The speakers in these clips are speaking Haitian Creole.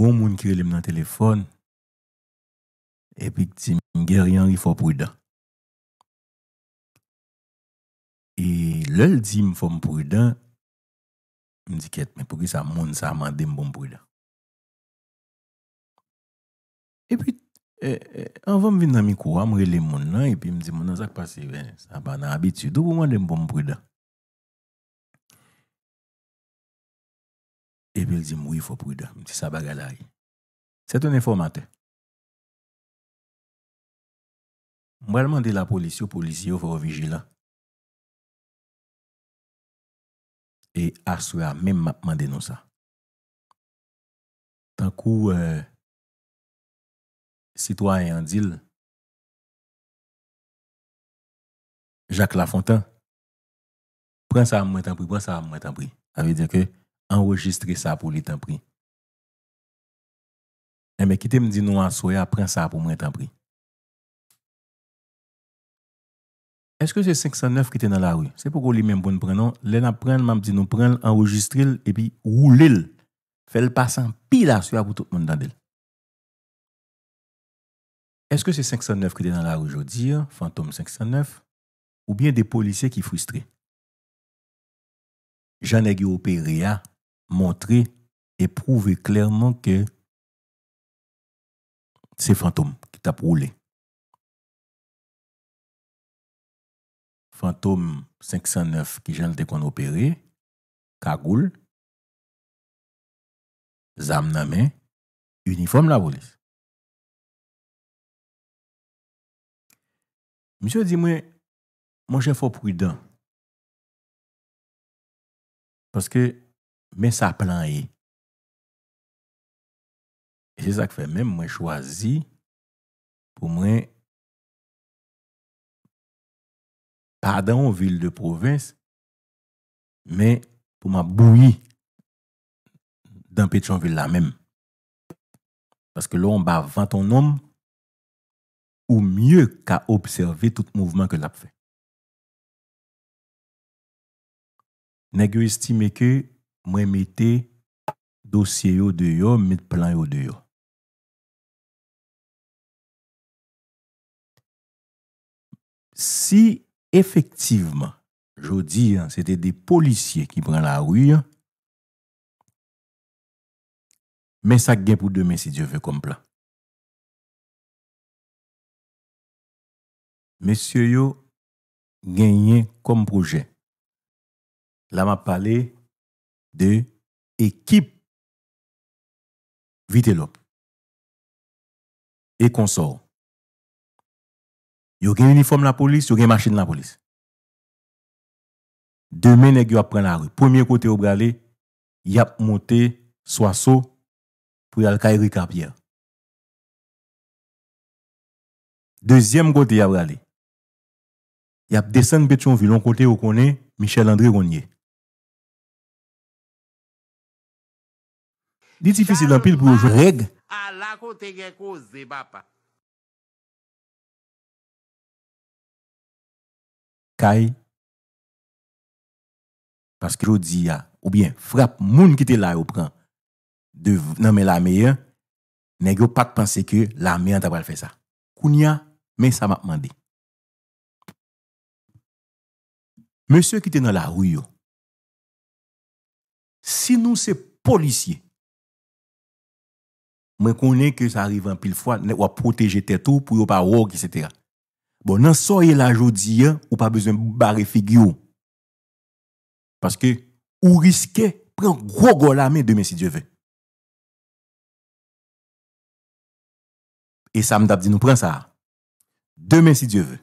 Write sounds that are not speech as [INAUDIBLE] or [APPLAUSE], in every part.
Bon moun kirele m nan telefon, e pi ti m ger yon rifo prudan. E lal di m fom prudan, m di ket me pou ki sa moun sa man dem bon prudan. E pi e, anvan m vin nan mi kou, amrele moun nan, e pi m di m nan sak pase, sa ban nan abitidou pou man dem bon prudan. Et puis il dit, oui, il faut prudent. C'est ça, C'est un informateur. Je vais demander la police, aux policiers, aux vigilants. Et à ce même m'a demandé nous ça. Tant que euh, citoyen dit, Jacques Lafontaine, prends ça à moi, t'en prie, prends ça à moi, Ça veut dire que enregistre sa pou li tan pri. E eh me kite mdi nou an soya, pren sa pou mwen tan pri. Eske se 509 ki te nan la rou? Se pou kou li men bon pren nou, lè nan pren, man mdi nou pren, enregistre li, epi rou li li. Fèl pasan pila sou a pou tout moun dan del. Eske se 509 ki te nan la rou jodi? Fantom 509? Ou bien de polisye ki frustre? Jan e ge opere ya? montrer et prouver clairement que c'est fantôme qui t'a roulé. Fantôme 509 qui j'en qu'on opéré, cagoule, zam uniforme la police. Monsieur dit moi mon chef faut prudent. Parce que men sa planye. E se sak fe, men mwen chwazi pou mwen pa dan ou vil de provins, men pou mwen bouyi dan pe chan vil la men. Paske lò, mwen ba vant ton om ou mye ka observe tout mouvman ke l ap fe. Nè gwe estime ke mwen mette dosye yo de yo, met plan yo de yo. Si efektivman, jodi, se te de polisye ki pran la wuy, men sa gen pou demen se Diyo ve kom plan. Mese yo genye kom proje. La ma pale, de équipe l'op. et consort. Yo gen uniforme la police, yo gen machine la police. Demain nèg yo prendre la rue. Premier côté au bralé, y a monté Soisso pour al Kairi Deuxième côté y a bralé. Y a descendre côté au connaît Michel André Gonnier. Li ti fisi lampil pou oujou? Reg? Kay? Pas ki yo di ya, ou bien, frap moun ki te la yo pran, de nanmen la meyen, nen yo pat panse ke la meyen tabal fe sa. Koun ya, men sa ma pman de. Monsen ki te nan la ou yo, si nou se polisye, Mwen konen ke sa arrivan pil fwa, ne wap proteje tetou pou yo pa wog, et cetera. Bon, nan soye la jodi ya, ou pa bezwen bare figyo. Paske, ou riske, pren gwo go la me demen si dieve. E sa mdap di nou pren sa. Demen si dieve.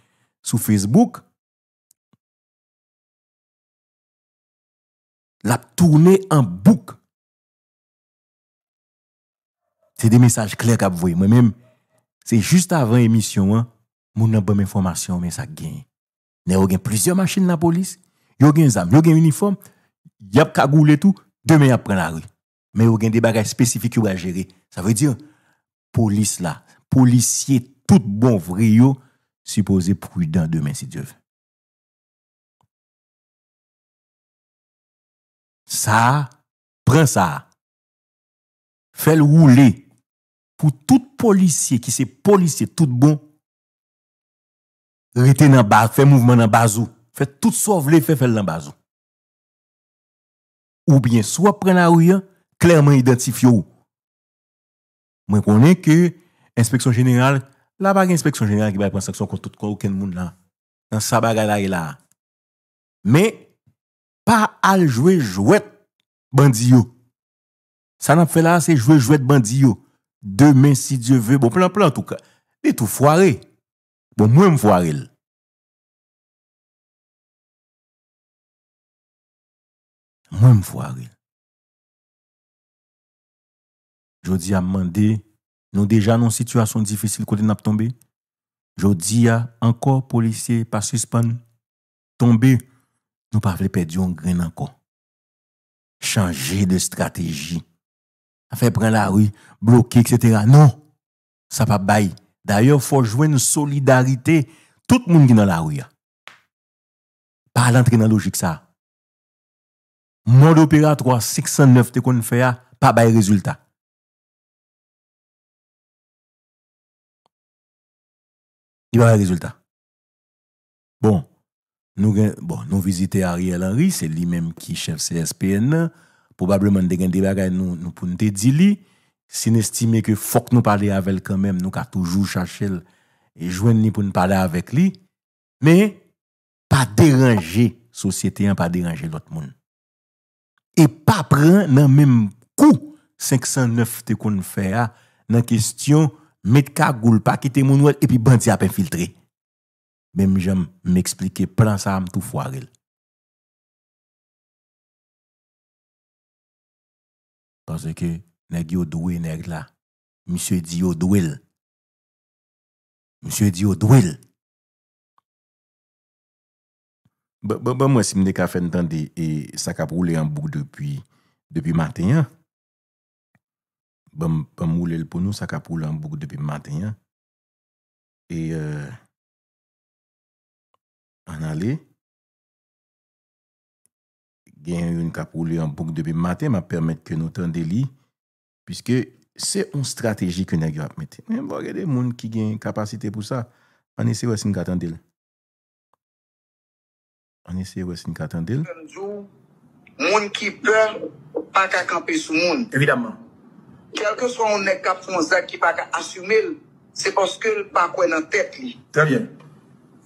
sur Facebook, l'a tournée en boucle. C'est des messages clairs qu'a vous Moi-même, c'est juste avant l'émission, hein, mon bonne information, mais ça gagne. Il y a plusieurs machines dans la police, il y a des armes, il y a des uniforme, il y a tout, demain il prendre la rue. Mais il y a des bagages spécifiques qui gérer. Ça veut dire, police là, policier, tout bon vrai, si pose prudant de men si diev. Sa, pren sa, fel ou le, pou tout policier ki se policier tout bon, rete nan bazou, fel mouvment nan bazou, fel tout sa vle, fel fel nan bazou. Ou byen, swa pren la ou ya, klerman identifyo ou. Mwen konen ke inspeksyon jeneral La baga inspeksyon jenera ki baga konsteksyon kontot kwa ou ken moun la. Nan sa baga la e la. Me, pa al jwe jwet bandiyo. San ap fela se jwe jwet bandiyo. Demen si dieu ve. Bon plan plan tout ka. Ne tou foare. Bon mwen mfoare el. Mwen mfoare el. Jodi amman de... Nou deja nou situasyon difisil kote nap tombe. Jodi ya, anko, polisye pa suspon. Tombe, nou pa vle pedi yon gren anko. Chanje de strategi. A fe pren la oui, blokye, etc. Non, sa pa bay. Dayo, fo jwen solidarite tout moun gina la oui ya. Pa l'antre nan logik sa. Moun do pira 3, 609 te kon faya, pa bay rezultat. Dibaga rezultat. Bon, nou gen, bon, nou vizite Ariel Henry, se li menm ki chef CSPN nan, probablemen de gen dibaga nou pou nte di li, sin estime ke fok nou pale avel kan menm, nou ka toujou chache el, e jwen ni pou npale avek li, men, pa deranje, sosyete an pa deranje lot moun. E pa pran nan menm kou, 509 te kon fè a, nan kestyon, Met ka goul pa kite moun ou el epi bandi ap enfiltre. Men mi jom m'explike, pran sa am tou fwarel. Pase ke, neg yo dwe neg la, mi se di yo dwe l. Mi se di yo dwe l. Ben mwen si mne ka fè ntande e sa ka prou le yon bou depi, depi maten ya. Bèm mwoulè l pou nou sa kapoulè e, euh, an bouk dèpi maten. E an alè. Gen yon kapoulè an bouk dèpi maten. Ma pèrmèt ke nou tan deli. Piske se yon strategi ke nagyo apmèt. Mwen mwen mwen ki gen kapasite pou sa. An ese wè sin katan del. An ese wè sin katan del. Mwen ki pèr pata kampè sou mwen. Evidèmen. quel que soit on est cap qui n'a pas assumé, c'est parce que le pas quoi dans tête. Très bien.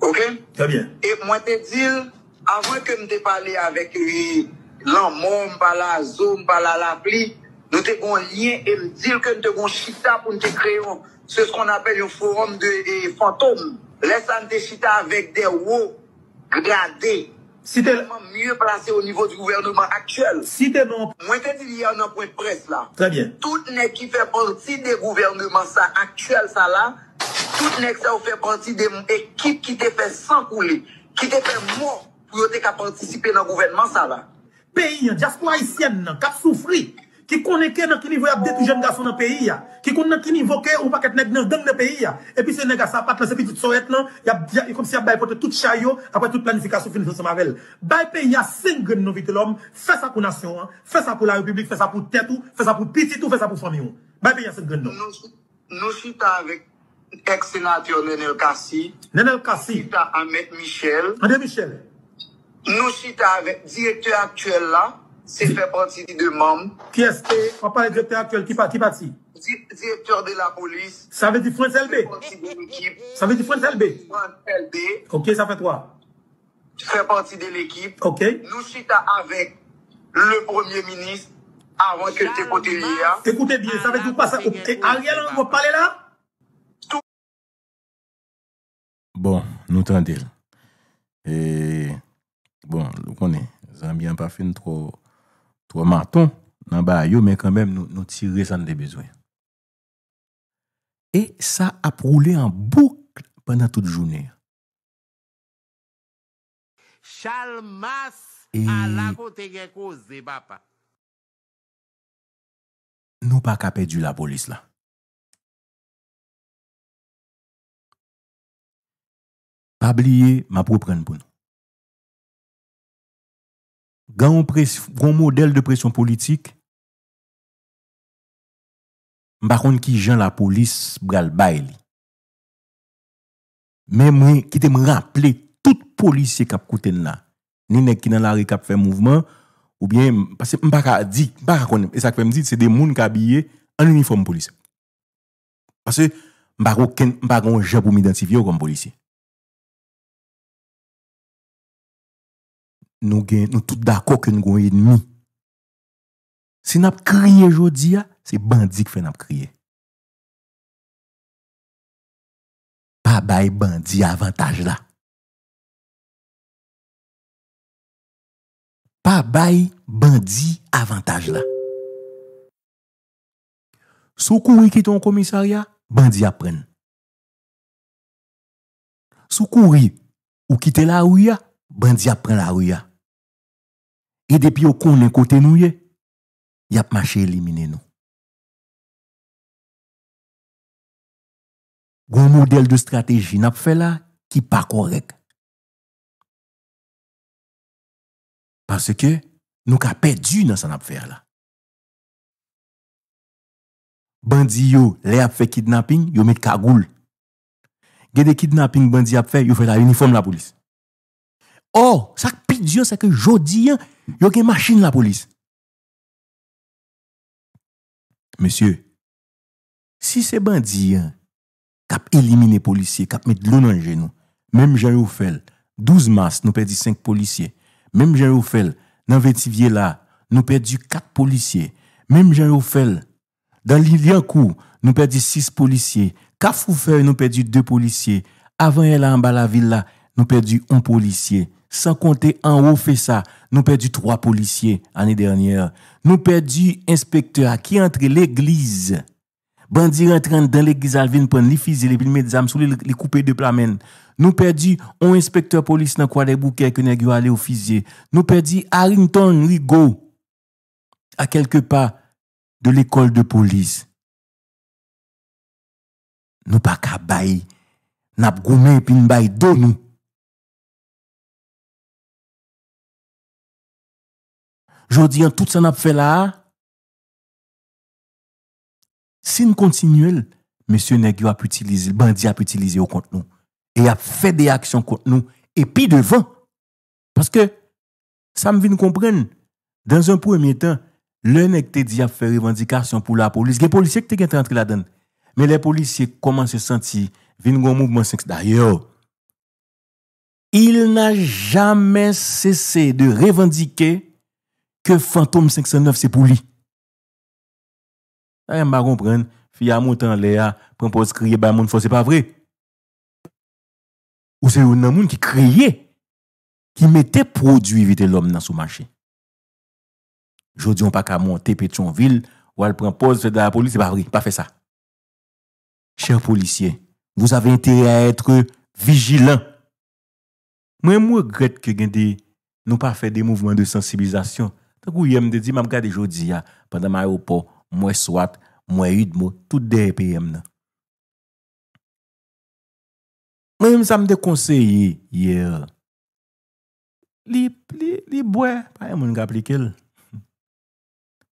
Ok? Très bien. Et moi, te dis, avant que je te parle avec lui, l'amour, la zone, la l'appli, nous avons un lien et me dit que nous avons chita pour nous créer ce qu'on appelle un forum de fantômes. Laisse-nous chita avec des hauts gradés. Si mieux placé au niveau du gouvernement actuel. Si t'es non. Moi, il y a un point de presse là. Très bien. Tout n'est qui fait partie des gouvernements ça, actuel ça là, tout n'est ça fait partie des équipes qui te fait sans qui te fait mort pour t'es qu'à participer dans le gouvernement ça là. Pays, diaspora haïtienne, a souffri, Ki koneke nan ki nivou ap detu jen gaso nan peyi ya. Ki koneke nan ki nivou ke ou pa ket nèg nan deng nan peyi ya. E pi se nèg gasa pat nan sepiti sou et nan, yap diya, yap baypote tout chay yo, apwe tout planifikasyon finifos se mavel. Bay peyi ya sen gen nou vitou lom, fe sa pou nasyon, fe sa pou la republik, fe sa pou tetou, fe sa pou pisitou, fe sa pou famyon. Bay peyi ya sen gen nou. Nou si ta avek ek senat yo Nenel Kassi. Nenel Kassi. Nou si ta ame Michel. Ade Michel. Nou si ta avek diyete aktuel la, c'est fait partie de membres. Qui est-ce On parle du directeur actuel, qui qui parti Directeur de la police. Ça veut dire France LB. Ça veut dire France LB. France LB. Ok, ça fait tu fais partie de l'équipe. Ok. Nous chita avec le premier ministre avant que tu écoutes l'IA. Écoutez bien, ça veut dire pas ça. Ariel, on va parler là Bon, nous t'en Et bon, nous connaissons. pas fait une trop... Tro maton nan ba yo men kan men nou ti resan de bezwen. E sa ap roule an boukle penan tout jouni. E nou pa kape du la polis la. Pa bliye ma pou pren pou nou. Gan yon model de presyon politik, mba kon ki jan la polis bral bay li. Men mwen ki te mwen rapple tout polisye kap kouten la. Ni nek ki nan la re kap fèm mouvman, ou bien, mba ka di, mba ka kon, e sak fèm di, se de moun ka biye an uniform polisye. Pase, mba kon ken, mba kon jan pou midentif yo kon polisye. Nou gen, nou tout dako ke nou gwenye nmi. Se nap kriye jodi ya, se bandi ke fe nap kriye. Pa bay bandi avantaj la. Pa bay bandi avantaj la. Soukouri ki ton komisari ya, bandi apren. Soukouri ou ki te la ou ya. bandi ap pren la ou ya. E depi yo konen kote nou ye, yap mache elimine nou. Goun model de strateji nap fe la, ki pa korek. Parce ke, nou ka pe dju nan sa nap fe la. Bandi yo, le ap fe kidnapping, yo met kagoul. Gede kidnapping bandi ap fe, yo fe la uniform la polis. Oh, sak pidyon, sak jodi, yon gen machin la polis. Monsye, si se bandi, kap elimine polisye, kap met lonan genou. Mem jare ou fel, 12 mas, nou perdi 5 polisye. Mem jare ou fel, nan 20 vye la, nou perdi 4 polisye. Mem jare ou fel, dan li vyan kou, nou perdi 6 polisye. Kap fou fè, nou perdi 2 polisye. Avan yon la, an ba la vil la, nou perdi 1 polisye. San konte an wou fe sa, nou perdi 3 polisye ane dernyer. Nou perdi inspektor a ki entre l'eglize. Bandi rentran dan l'eglize alvene pren li fizye li pil medzam sou li koupey de plamen. Nou perdi 1 inspektor polis nan kwa dek boukey ke negyo a li ofizye. Nou perdi Arrington Rigaud a kelke pa de l'ekol de polis. Nou pa ka bayi nap gounen pi mbayi doni. Jodi an, tout san ap fè la. Sine kontinuel, M. Negyo ap utilize, bandi ap utilize yo kont nou. E ap fè de aksyon kont nou. E pi devan. Paske, sa m vin kompren. Dans an pou emy etan, le nek te di ap fè revandikasyon pou la polis. Ge polisye ke te gen trentri la den. Me le polisye koman se senti vin goun mouvman seks dayo. Il nan jamen sese de revandike ke Fantoum 509 se pou li. A yon ba kompren, fi a moun tan le a, pren pose kriye, ba moun fos se pa vre. Ou se yon nan moun ki kriye, ki mette produi vitel lom nan sou manche. Jodi yon pa ka monte petyon vil, ou al pren pose fos se da la poli, se pa vre, pa fe sa. Cher policier, vous avez intérêt à être vigilant. Mwen mou regrette ke gen de nou pa fè de mouvment de sensibilizasyon Gou yèm de di mam gade jodi ya pandan ma yè ou po, mwen swat, mwen yid mwen, tout dey epè yèm nan. Mwen yèm sa mde konseyye yè. Li, li, li bwe, pa yè mwen nga aplikel.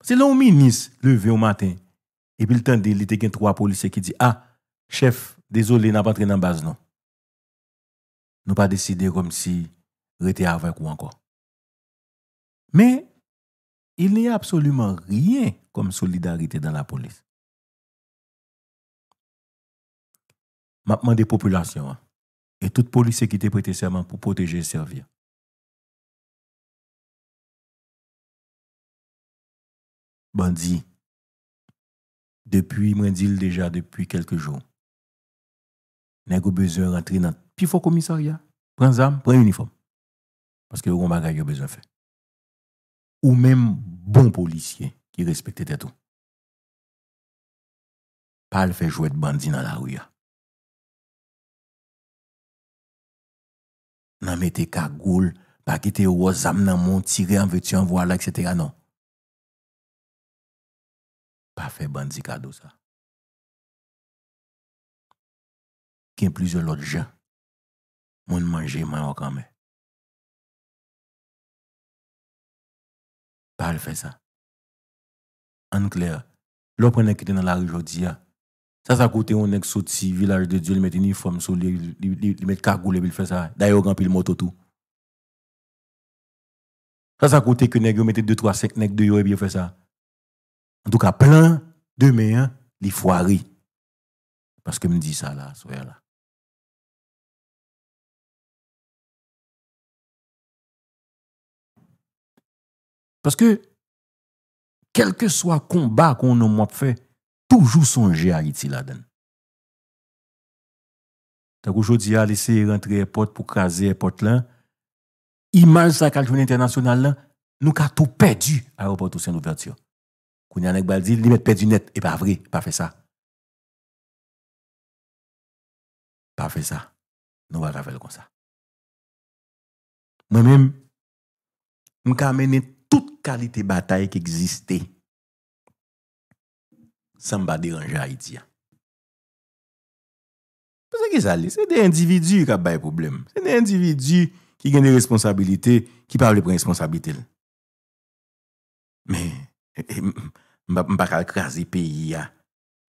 Se lè ou minis, lè vè ou maten, epi l'tan dey li teken tro apolise ki di, ah, chef, dezolé, nan patre nan baz nan. Nou pa deside kom si retey avèk ou anko. Mè, Il n'y a absolument rien comme solidarité dans la police. Maintenant, des populations hein. et toute police qui était prêté serment pour protéger et servir. Bandit, depuis, moi dis déjà depuis quelques jours, n'a pas besoin de rentrer dans le commissariat. Prends armes, prends uniforme. Parce que vous avez besoin de faire. Ou menm bon polisye ki respekte tetou. Pal fejouet bandi nan la ouya. Nanmete kagoul, pakite wazam nanmoun, tire an veti an voalak, ete ya nan. Pal fe bandi kado sa. Ken plize lot jen, moun manje man wak anmen. Parle faire ça. En clair, l'opre qui était dans la rue aujourd'hui, ça, ça coûte un est sorti village de Dieu, il met uniforme sur lui, il met cagoule et il fait ça. D'ailleurs, il pile moto tout. Ça, ça coûte que nèg mette 2, 3, 5 nèg de yo et bien fait ça. En tout cas, plein de mains, hein, il les Parce que me dit ça là, soyez là. Paske, kelke swa komba kon nou mwap fe, toujou sonje a giti la den. Tako jodi a lese rentre e pot pou kaze e pot lan, imaj sa kalkyouni internasyonal lan, nou ka tou pedi a yon potousen nou vertiyo. Kouni anek baldi, li met pedi net, e pa vre, pa fe sa. Pa fe sa, nou va ravel kon sa. Mwen mwen, mwen ka menit tout kalite batay ki egziste, san mba deranje a iti ya. Pwese ki sa li, se de individu kap baye problem. Se de individu ki gen de responsabilite ki pabli pou responsabilite l. Men, mba kal krasi peyi ya.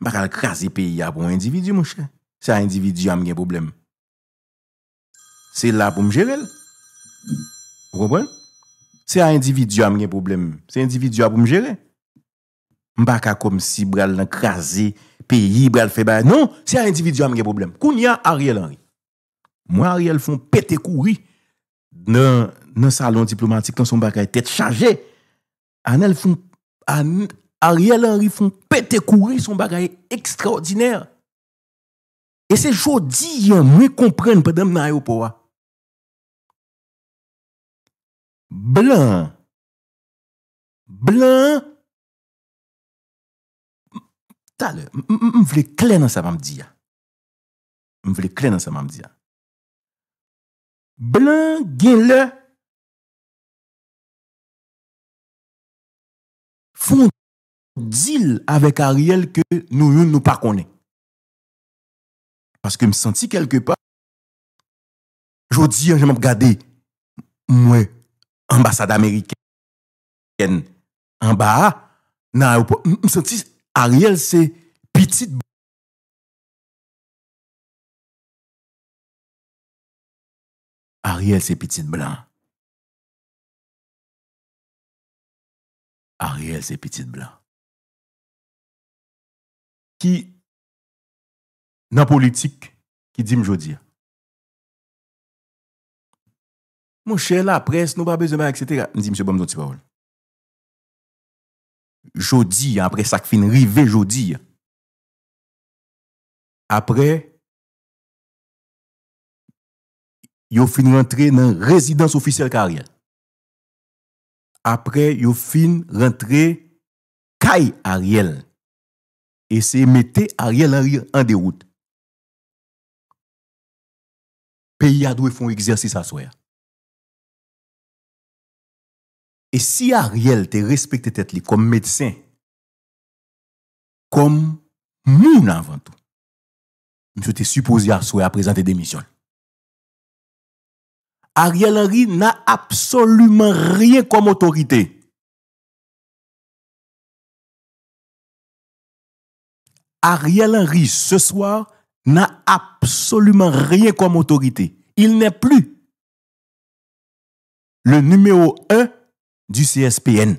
Mba kal krasi peyi ya pou individu mwishke. Se a individu yam gen problem. Se la pou mjevel. Wopwen? Wopwen? Se a individu a mwenye problem, se a individu a pou mjere, mbaka kom si bral nan krasi, pe yi bral febay, non, se a individu a mwenye problem. Koun ya Ariel Henry, mwenye Ariel foun pete kouri nan salon diplomatik ton son bagay tet chaje, anel foun Ariel Henry foun pete kouri son bagay ekstraordiner. E se jodi yon mwenye komprenn pe dem nan ayopowa. Blan. Blan. M vle klen an sa mam di ya. M vle klen an sa mam di ya. Blan gen le. M vle klen an sa mam di ya. Fon di l avèk a riel ke nou yon nou pa kone. Paske m senti kelke pa. Jodi an jenman pou gade. Mwen. ambasade Ameriken. An ba, nan ou pou, m senti, a riel se piti de blan. A riel se piti de blan. A riel se piti de blan. Ki nan politik ki dim jodi a. mwen chè la apres, nou ba bezemè, etc. Ndi msè bom do tibawol. Jodi, apre sak fin rive jodi. Apre, yo fin rentre nan rezidans ofissel ka a riel. Apre, yo fin rentre kaj a riel. E se mette a riel an rir an de wout. Pey ya dwe fon egzersis aswe. E si Ariel te respekte tet li kom medsen, kom mou nan vantou, mse te suppose ya souè apresante demisyon, Ariel Henry nan apsolyman ryen kom otorite. Ariel Henry se swar nan apsolyman ryen kom otorite. Il nè pli. Le numèo un, Du CSPN.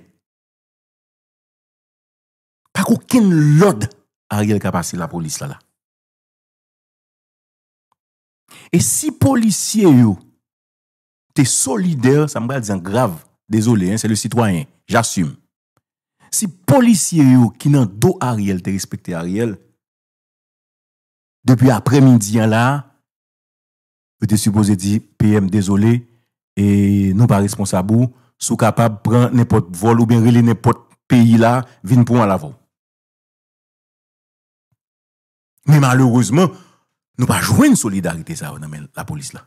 Kako ken lode Ariel kapase la polis la la. E si polisye yo te solideur, sa mba al diyan grav, dezolé, se le sitwayen, jassume. Si polisye yo ki nan do Ariel te respekte Ariel, depi apre midi an la, yo te supose di PM, dezolé, e nou pa responsabou, sou capable de prendre n'importe quel vol ou bien relier n'importe quel pays là, vin pour en l'avant. Mais malheureusement, nous pas jouer une solidarité ça dans la police là.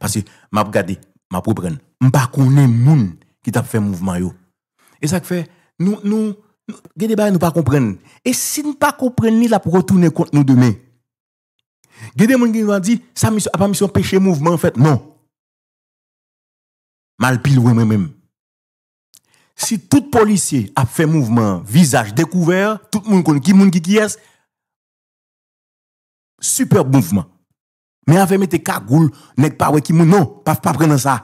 Parce que m'a regardé, m'a comprendre, pas connais moun qui t'a fait mouvement yo. Et ça fait nous nous nous débat nous pas comprendre. Et si nous pas comprendre ni la pour retourner contre nous demain. des moun qui dit ça a pas mission péché mouvement en fait non. Mal pil wè mè mèm. Si tout polisye ap fè mouvman... Visaj dekouver... Tout moun kon ki moun ki kyes... Super mouvman. Mè ap fè mette kagoul... Nèk pa wè ki moun... Non, paf pa prenen sa.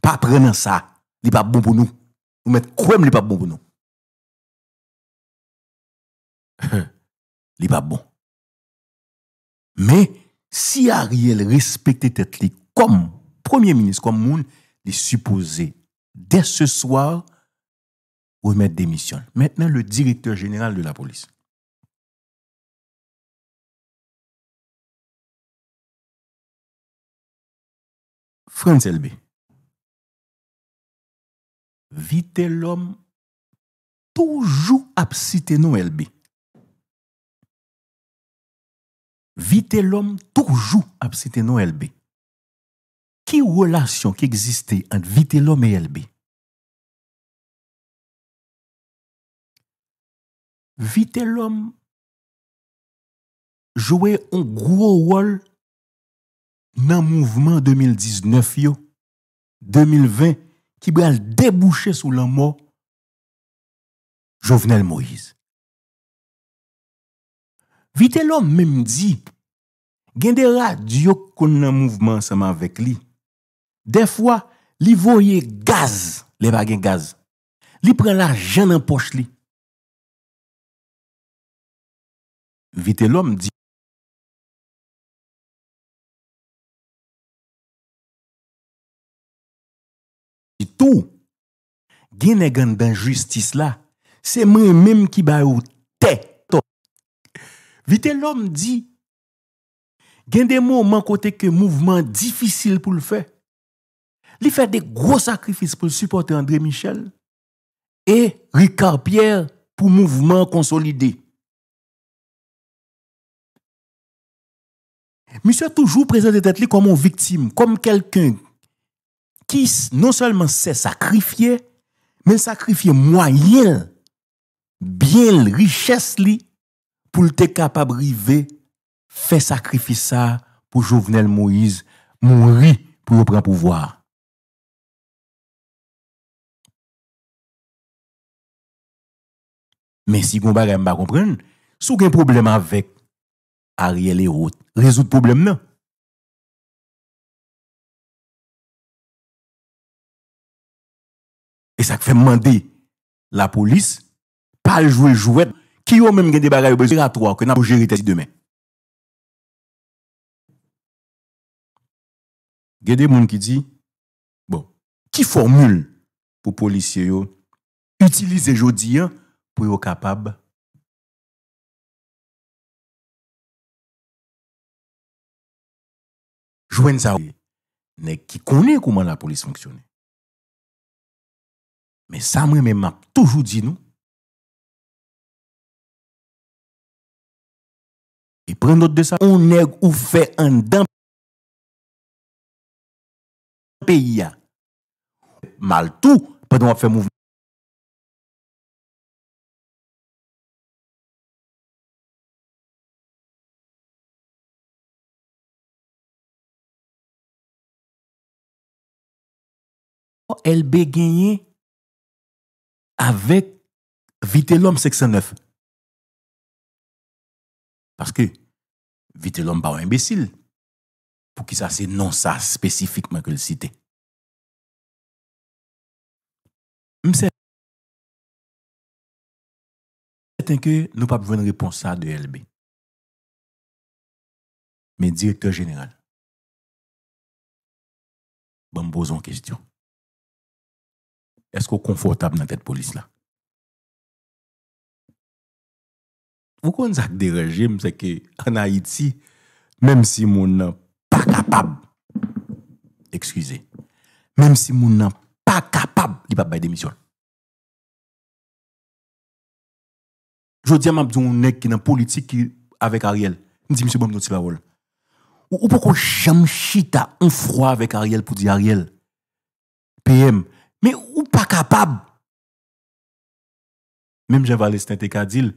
Pa prenen sa. Li pa bon pou nou. Ou mette kwen li pa bon pou nou. [LAUGHS] Li pa bon. Mè... Si Ariel respekte tet li... Kom... premier ministre, comme moun, il est supposé, dès ce soir, remettre démission. Maintenant, le directeur général de la police. Franz LB. Vite l'homme toujours absité non LB. Vite l'homme toujours absité non LB. ki wòlasyon ki egziste an vitè lòm e elbe? Vitè lòm, jowe an gwo wòl nan mouvman 2019 yo, 2020, ki bè al debouche sou lan mò, Jovenel Moïse. Vitè lòm, mèm di, gen de ra diyo kon nan mouvman seman vek li, De fwa, li voye gaz le bagen gaz. Li pren la jen an poch li. Vite l'om di. Di tou, gen e gen dan jistis la, se men menm ki ba ou te to. Vite l'om di. Gen de mou man kote ke mouvman difisil pou l'fe. Li fè de gros sakrifis pou supporte André Michel e Ricard Pierre pou mouvment konsolide. Mi sè toujou prese de tèt li komon viktim, komon kelken ki non selman se sakrifye, men sakrifye mwa yil, byen l'riches li pou lte kapab rive, fe sakrifisa pou Jouvenel Moïse, moun ri pou repren pouvoar. Men si kon ba rem ba kompren, sou gen problem avèk a rye le hot. Rezout problem nan. E sa k fè mwande la polis, pal jwèl jwèl, ki yo mèm gen de bagay yon bezir a 3 kè nan pou jirite si demè. Gen de moun ki di, bon, ki formule pou polisye yo, utilize jodi an pou yo kapab. Jwen sa ou, nek ki konen kouman la polis fonksyonen. Men sa mwen men map toujou di nou. E pren not de sa, ou neg ou fe an dan. Peya. Maltou, pe do a fe mouvment. LB genye avèk vite l'om seksan 9. Paske vite l'om pa ou imbesil pou ki sa se non sa spesifikman ke l'site. Mse, mse tenke nou pa pou ven repons sa de LB. Men direkter general, bon bozon kèjityon. Esko konfortab nan kèd polis la? Ou konzak de rejim se ke an Haiti, mèm si moun nan pa kapab, ekskize, mèm si moun nan pa kapab, li pa bay demisyon. Jodi am ap zounen ki nan politik ki avèk Ariel, mèm si moun nan ti vavol. Ou poko cham chita, an fwa avèk Ariel pou di Ariel, PM, PM, Men ou pa kapab? Mem javale stente kadil,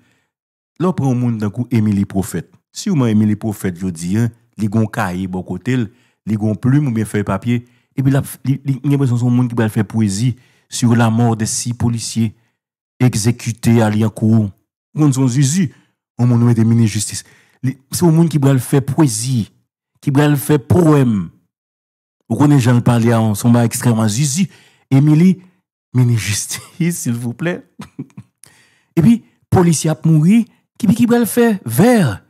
lopre ou moun dan kou emili profet. Si ou man emili profet vyo diyen, li goun kaye bokotel, li goun plume ou mwen fey papye, e bi la, li nye mwen son son moun ki blal fey poezi sou la moun de si policye ekzekute a li akou. Moun son zizi, ou moun moun ete mini justis. Si ou moun ki blal fey poezi, ki blal fey poem, ou konen jan pali an, son ba ekstreman zizi, ou konen jan pali an, Émilie, mini justice, s'il vous plaît. [LAUGHS] Et puis, policier a mouru, qui peut va le faire vers,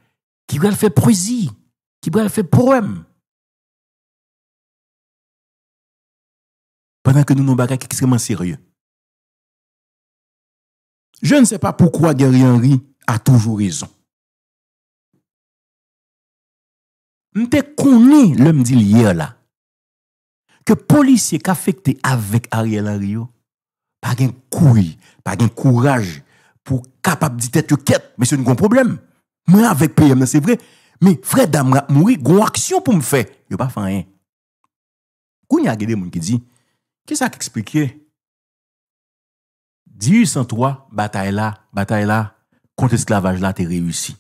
qui va le faire poésie, qui va le faire poème. Pendant que nous nous battons extrêmement sérieux. Je ne sais pas pourquoi Gary Henry a toujours raison. Je connu l'homme dit hier là. Polisye ka fek te avek Ariel Arrio Pa gen koui Pa gen kouraj Po kapap dit et yo ket Me se yon kon problem Me avek PM nan se vre Me freda mouri Gon aksyon pou m fe Yo pa fanyen Koun ya gede moun ki di Ke sa ki eksplike 1803 Batae la Batae la Kont esklavaj la te reyusi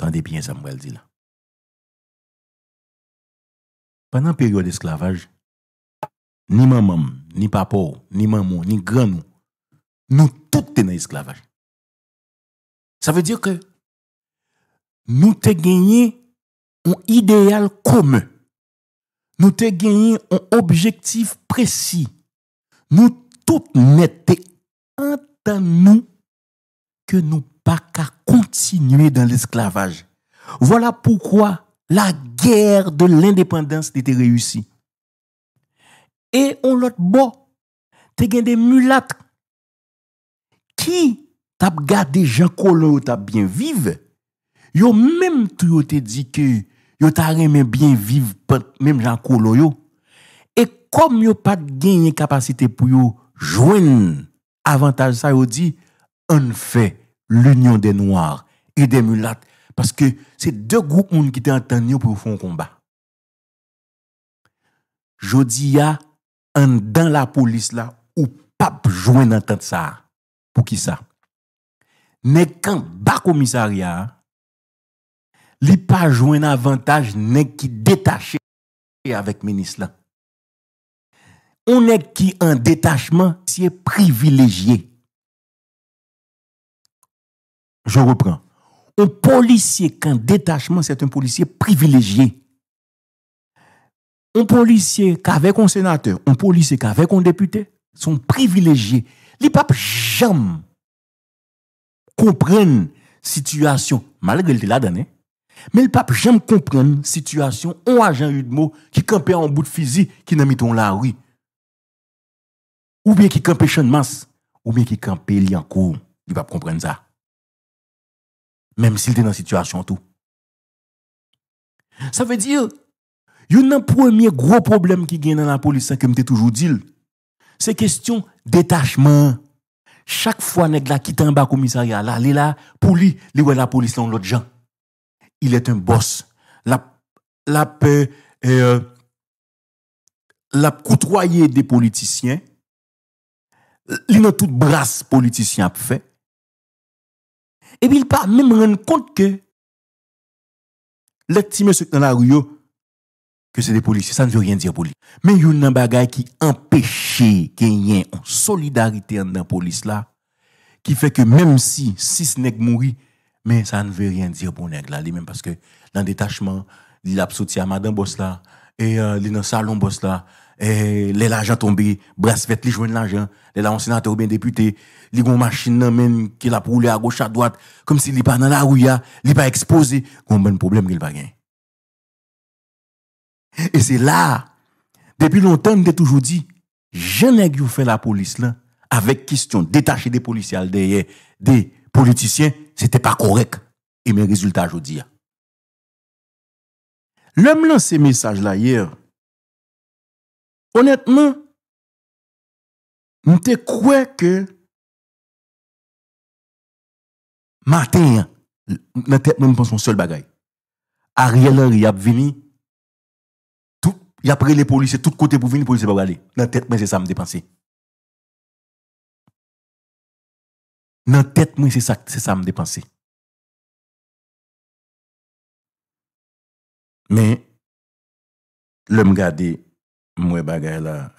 Tande bien sa mwel di la Pendant la période d'esclavage, ni maman, ni papa, ni maman, ni grand nous, nous tous dans l'esclavage. Ça veut dire que nous avons gagné un idéal commun. Nous avons gagné un objectif précis. Nous tous n'étions en nous que nous pas continuer dans l'esclavage. Voilà pourquoi la gèr de l'indépendans l'ite reyoussi. E on lot bo, te gen de mulat, ki tap gade janko lo yo tap bien vive, yo mèm tou yo te di ke yo ta remen bien vive mèm janko lo yo, e kom yo pat genye kapasite pou yo jwen avantage sa yo di, an fè l'union de noyar e de mulat Paske se de goup moun ki te antenyo pou foun komba. Jodi ya an dan la polis la ou pap jwen anten sa pou ki sa. Nek kan bako misaria, li pa jwen avantaj nek ki detache avèk menis la. On nek ki an detachman siye privilejye. Je repren. Un policier qu'un détachement, c'est un policier privilégié. Un policier qu'avec un sénateur, un policier qu'avec un député, sont privilégiés. Les papes jamais comprennent situation, malgré le la dernière. Hein. mais le pape jamais la situation, un agent Udmo qui campait en bout de fusil, qui n'a mis la rue. Ou bien qui campait champ de masse, ou bien qui campait liancourt. Il va comprendre ça même s'il était dans la situation tout. Ça veut dire, il y a un premier gros problème qui gagne dans la police, comme je toujours dit, c'est question détachement. Chaque fois que la quitte en bas commissariat là, là pour lui, ouais la police dans l'autre gens. Il est un boss. La la paix euh, la des politiciens. Il a toute brasse politicien politiciens, fait et puis, il pas même rendre compte que les petits monsieur dans la rue, que c'est des policiers, ça ne veut rien dire pour lui. Mais il y a un bagage qui empêche qu'il y ait une solidarité dans la police là, qui fait que même si six nègres mourent, mais ça ne veut rien dire pour nègre là, même parce que dans le détachement, il a sauté à madame boss là, et euh, il dans salon boss Eh, lè l'ajan tombe, brasvet lè jwen l'ajan, lè l'ansenatè ou bè deputè, lè gwen machin nan men kè la pou lè a goch a doat, kom si lè pa nan a ou ya, lè pa ekspose, gwen mèn problem gèl bagen. E se la, depi lontan, lè toujou di, jenè gyou fè la polis la, avèk kistyon, detache de polisial, de politisyen, se te pa korek, e mè rezultat joudi ya. Lè mè lan se mesaj la yèr, Honetman, m te kwe ke Martin, nan tet me m penson sol bagay. A rye lor y ap vini, y ap re le polise, tout kote pou vini, polise pa wale. Nan tet me se sa m depanse. Nan tet me se sa m depanse. Men, le m gade, Mwen bagay la. [LAUGHS]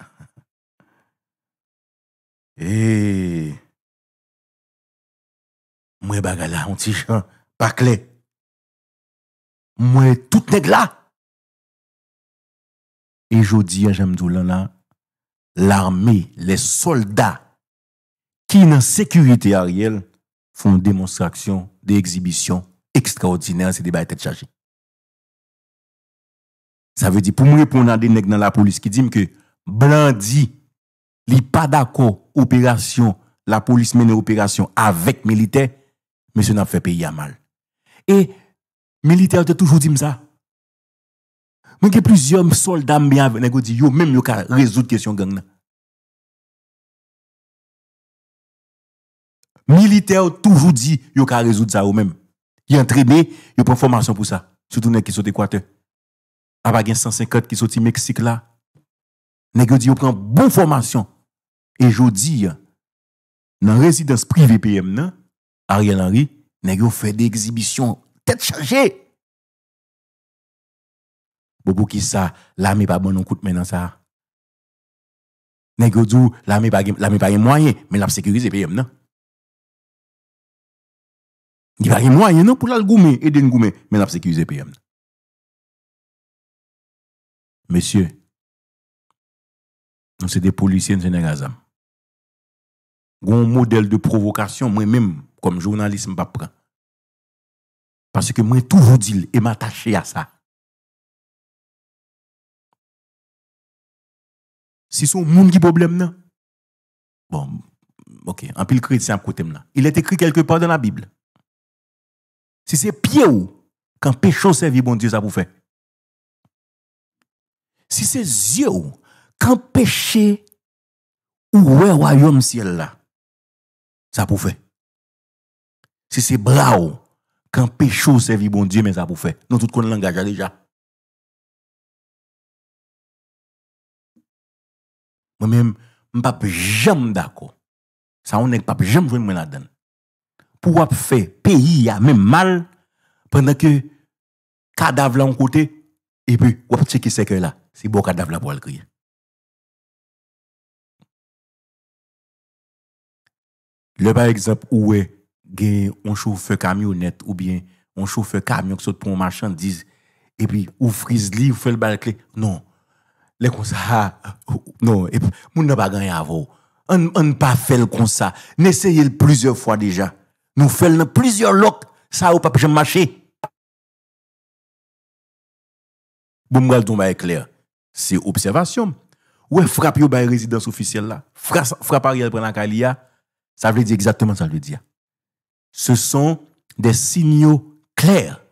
E, mwen bagay la, an ti chan, bakle. Mwen tout neg la. E jodi, a jemdou lana, l'arme, le soldat ki nan sekurite ariel foun demonstraksyon de ekzibisyon ekstraordinel se debay tete chaje. Sa ve di pou mwen repondande nek nan la polis ki di m ke blan di li pa dako operasyon la polis mene operasyon avèk militer mè se nan fè peyi a mal. E, militer te toujou di m sa. Mwen ke plizyom soldam mè avè nek go di yo mèm yo ka rezout kesyon geng nan. Militer toujou di yo ka rezout sa yo mèm. Yon treme, yon performasyon pou sa. Soutou nek ki sote kwa te. ap agen 150 ki soti Meksik la, negyo di yo pran bon formasyon, e jodi, nan rezidans privi peyem nan, a riyan anri, negyo fè de exibisyon, tèt chanjè. Bo bou ki sa, la mi pa bon an kout menan sa. Negyo di yo, la mi pa yon mwayen, men ap sekirize peyem nan. Di pa yon mwayen nan pou lal goume, eden goume, men ap sekirize peyem nan. Monsieur, nous sommes des policiers, nous sommes des Un modèle de provocation, moi-même, comme journaliste, je ne Parce que moi, vous dit et m'attache à ça. Si un monde qui problème, là, bon, ok, en pile chrétien à côté, là. Il est écrit quelque part dans la Bible. Si c'est pire quand péché servir bon Dieu, ça vous fait. Si se zye ou, kan peche ou wewa yon siel la, sa pou fe. Si se bra ou, kan peche ou se vi bon diye, men sa pou fe. Non tout kon langaja deja. Mwen men, m pap jem da ko. Sa ou nek pap jem jwen mwen la den. Pou wap fe, peyi ya men mal, pwende ke, kadav la ou kote, e pi wap tseke seke la. C'est bon cadavre la pour le crier. Le par exemple, où est un chauffeur camionnette ou bien on un chauffeur camion qui saute pour une marchandise et puis ou frise li ou fait le balcle. Non. Les comme ça, non. Et puis, nous n'a pas gagné avant. On ne pas fait le comme ça. N'essayez plusieurs fois déjà. Nous faisons plusieurs locs. Ça ou pas Pour marcher. Bon, m'gal tombe clair c'est observation. Ouais, frappe au bail résidence officielle là. Frappe Ariel prend la calia, ça veut dire exactement ça veut dire. Ce sont des signaux clairs.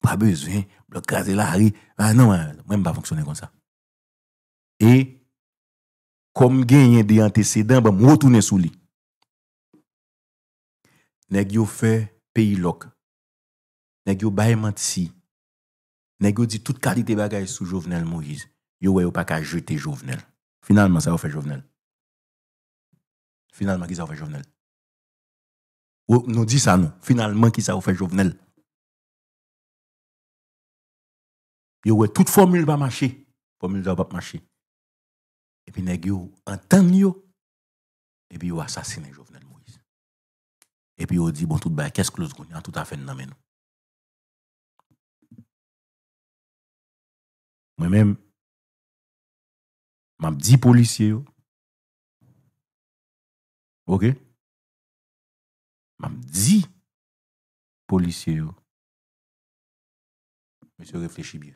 Pas besoin de est la Harry. Ah non, hein, même pas fonctionner comme ça. Et comme a des antécédents, ben retourner sous lui. Nèg yo fait pays loc. Nèg yo bail menti. Nego dit toute qualité bagaille sous Jovenel Moïse. Yo a pas qu'à jeter Jovenel. Finalement, ça a fait Jovenel. Finalement, qui ça a fait Jovenel? Nous dit ça, non. Finalement, qui ça a fait Jovenel? Yo ouais, toute formule va marcher. Formule va pas marcher. Et puis, nego entend yo. Et puis, yo assassine Jovenel Moïse. Et puis, yo dit, bon, tout bagaille, qu'est-ce que l'autre tout à fait dans nous? Mwen mèm m ap di polisye yo. Ok? M ap di polisye yo. Mèm se reflechi biye.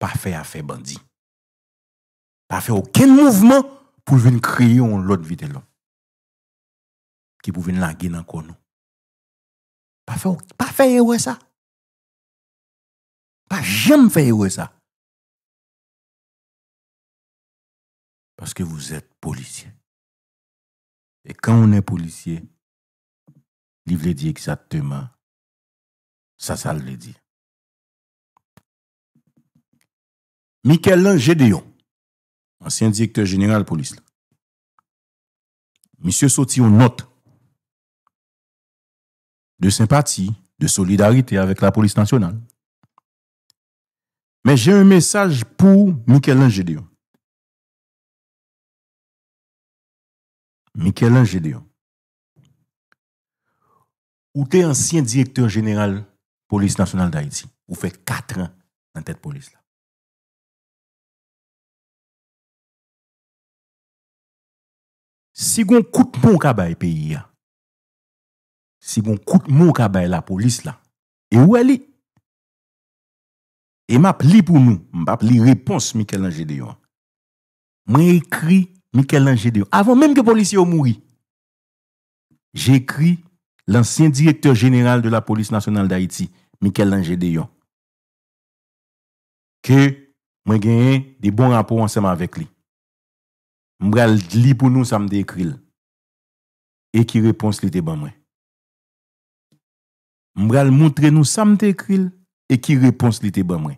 Pa fe a fe bandi. Pa fe ouken mouvment pou ven kriyon lout vide lò. Ki pou ven langi nan kon nou. Pa fe ou, pa fe yo e sa. pas jamais fait ça. Parce que vous êtes policier. Et quand on est policier, il veut exactement ça, ça le dit. Michel Gédéon, ancien directeur général de police. Monsieur sorti note de sympathie, de solidarité avec la police nationale. men jè un mesaj pou Mikel Lange Dio. Mikel Lange Dio. Ou te ansyen direktor general polis nasyonal da Haiti. Ou fe katran nan tet polis la. Si gon kout moun kabay peyi ya, si gon kout moun kabay la polis la, e ou alit E map li pou nou, mbap li repons Mikel Lange Deyon. Mwen ekri Mikel Lange Deyon, avon menm ke polisi yo mouri. Jekri lansyen direktor general de la polisi nasyonal da Iti, Mikel Lange Deyon. Ke mwen genyen di bon rapor ansenman vek li. Mwen bral li pou nou sa mde ekril. E ki repons li te ban mwen. Mwen bral moutre nou sa mde ekril. E ki repons li te ban mwen.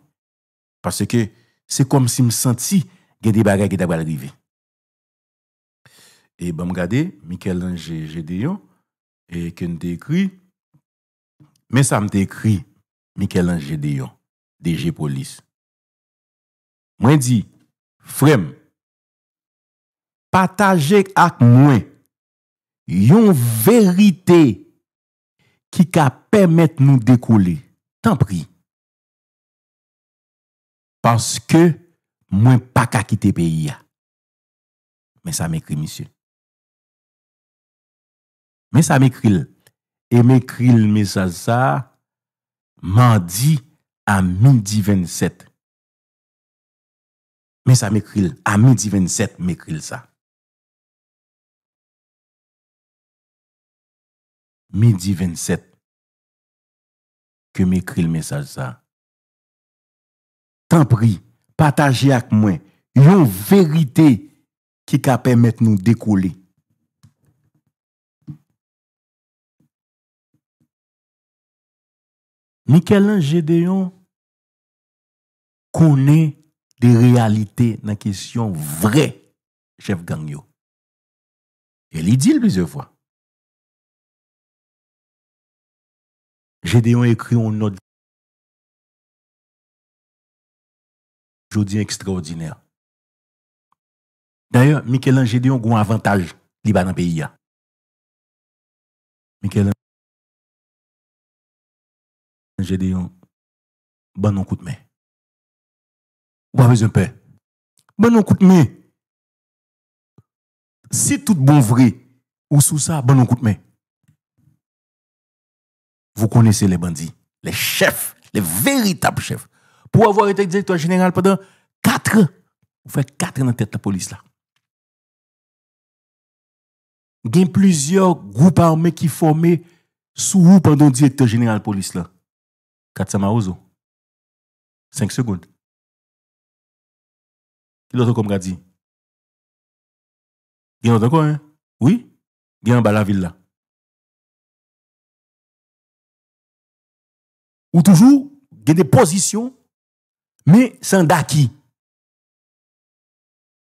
Pase ke se kom si m senti ge de bagay ge dabal rive. E ban m gade, mi ke lanje je deyon, e ke n te ekri, men sa m te ekri, mi ke lanje je deyon, deje polis. Mwen di, frem, patajek ak mwen, yon verite ki ka pemet nou dekoli. Tan pri, Panske mwen pa kakite peyi ya. Mè sa mè kri misye. Mè sa mè kri l. E mè kri l mè sa sa. Mè an di a midi 27. Mè sa mè kri l. A midi 27 mè kri l sa. Midi 27. Ke mè kri l mè sa sa. prix partagé avec moi une vérité qui peut permettre nous décoller. Michel-Ange Gédéon connaît des réalités dans la question vraie, chef gang. Et il dit plusieurs fois. Gédéon écrit en note extraordinaire. D'ailleurs, Michel-Ange a un avantage, libanais. dans pays. Hein. Michel-Ange un bon non coup de main. Ou pas besoin paix. Bon non coup de main. Si tout bon vrai, ou sous ça, bon non coup de main. Vous connaissez les bandits, les chefs, les véritables chefs pour avoir été directeur général pendant 4 Vous faites 4 ans dans la tête de la police là. Il y a plusieurs groupes armés qui formaient sous vous pendant directeur général de la police là. m'a 5 secondes. Qui l'autre comme dit? Il y en a encore, hein? Oui? Il y en bas la ville là. Ou toujours, il y a des positions Men, san da ki?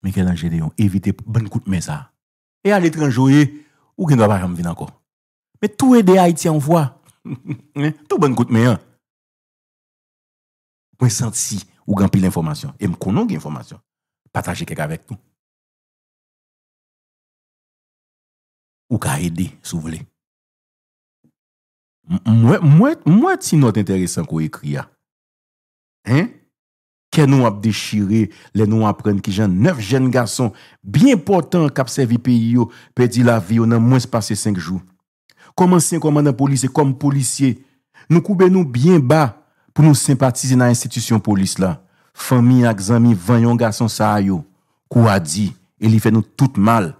Men, ke lan jede yon? Evite bon kout men sa. E al etran joye, ou gen do pa jam vin anko. Men, tou ede a iti anvoa. [LAUGHS] Tou bon kout men an. Men, san si, ou gen pil informasyon. E m konon gen informasyon. Pataje kek avek tou. Ou ka ede, sou vle. Mwen ti not enteresan ko ekri a. Hen? Hen? Kè nou ap dechire, lè nou ap pren ki jen neuf jen gason, bie important kap se vi pe yo, pe di la vi yo nan mwen se pase 5 jou. Koman sen komanda polise, koman polisye, nou koube nou bie ba pou nou simpatize nan institisyon polis la. Fami ak zami vanyon gason sa yo, kou adi, el li fè nou tout mal.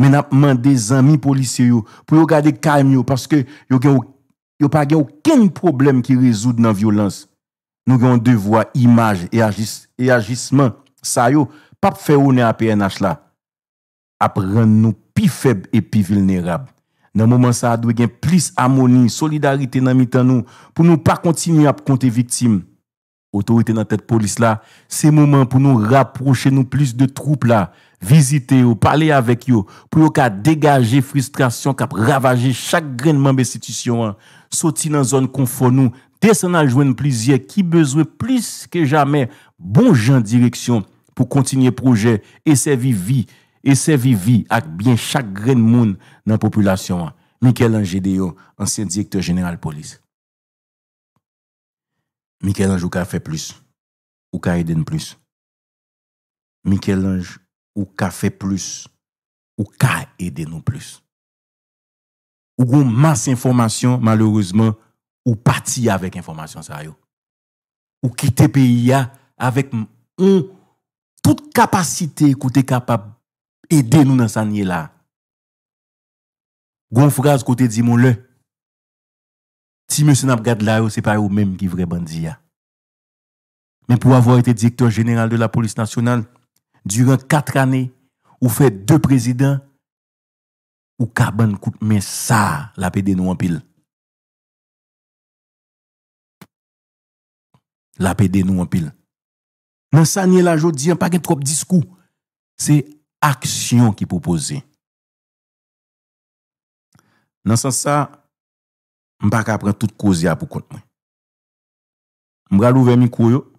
Men ap mande zami polisye yo pou yo gade kaym yo, paske yo pa gen ouken problem ki rezoud nan violansi. Nou gen yon devwa, imaj, e ajisman, sa yo, pap fe ou ne ap en as la, ap rend nou pi feb e pi vilnerab. Nan mouman sa, dou gen plis amoni, solidarite nan mitan nou, pou nou pa kontinu ap konti viktim. Otorite nan tet polis la, se mouman pou nou raproche nou plis de troup la, vizite yo, pale avek yo, pou yo ka degaje frustrasyon, kap ravaje chak grenman be sitisyon an, soti nan zon konfo nou, Desen a jwen plizye ki bezwe pliske jame bon jan direksyon pou kontinye proje e se vivi e ak byen chak gren moun nan populasyon an. Mikel Anjede yo, ansyen direktor jeneral polis. Mikel Anj ou ka fe plus, ou ka eden plus. Mikel Anj ou ka fe plus, ou ka eden ou plus. Ou goun mas informasyon malourouzman moun. Ou pati ya vek informasyon sa yo. Ou kite peyi ya avek moun tout kapasite kote kapap ede nou nan sanye la. Goun fraz kote di moun le. Ti monsen ap gade la yo, se pa yo menm ki vre bandi ya. Men pou avon ete direktor general de la polis nasyonal, duren katre ane, ou fey de prezident, ou ka ban koute men sa la pey de nou an pil. La pede nou an pil. Nan sa nye la jodi, an pa gen trop diskou. Se aksyon ki pou pose. Nan sa sa, m pa ka pren tout kozya pou kont mwen. M bral ouve mi kou yo,